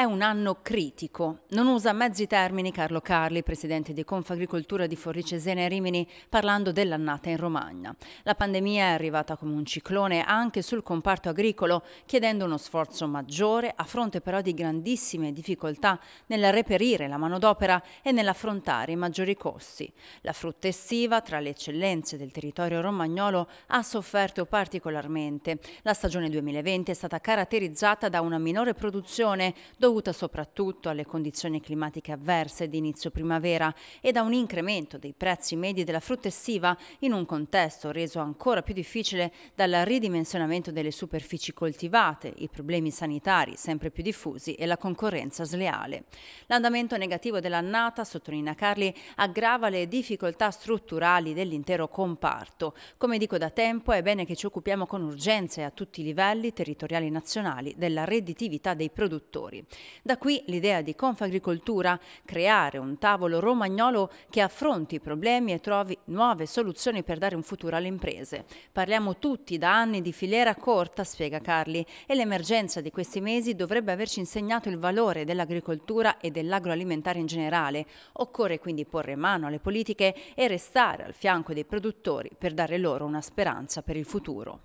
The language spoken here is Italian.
È un anno critico. Non usa mezzi termini Carlo Carli, presidente di Confagricoltura di Forricesena e Rimini, parlando dell'annata in Romagna. La pandemia è arrivata come un ciclone anche sul comparto agricolo, chiedendo uno sforzo maggiore, a fronte però di grandissime difficoltà nel reperire la manodopera e nell'affrontare i maggiori costi. La frutta estiva, tra le eccellenze del territorio romagnolo, ha sofferto particolarmente. La stagione 2020 è stata caratterizzata da una minore produzione, dovuta dovuta soprattutto alle condizioni climatiche avverse di inizio primavera ed a un incremento dei prezzi medi della frutta estiva in un contesto reso ancora più difficile dal ridimensionamento delle superfici coltivate, i problemi sanitari sempre più diffusi e la concorrenza sleale. L'andamento negativo dell'annata, sottolinea Carli, aggrava le difficoltà strutturali dell'intero comparto. Come dico da tempo, è bene che ci occupiamo con urgenza e a tutti i livelli territoriali nazionali della redditività dei produttori. Da qui l'idea di Confagricoltura, creare un tavolo romagnolo che affronti i problemi e trovi nuove soluzioni per dare un futuro alle imprese. Parliamo tutti da anni di filiera corta, spiega Carli, e l'emergenza di questi mesi dovrebbe averci insegnato il valore dell'agricoltura e dell'agroalimentare in generale. Occorre quindi porre mano alle politiche e restare al fianco dei produttori per dare loro una speranza per il futuro.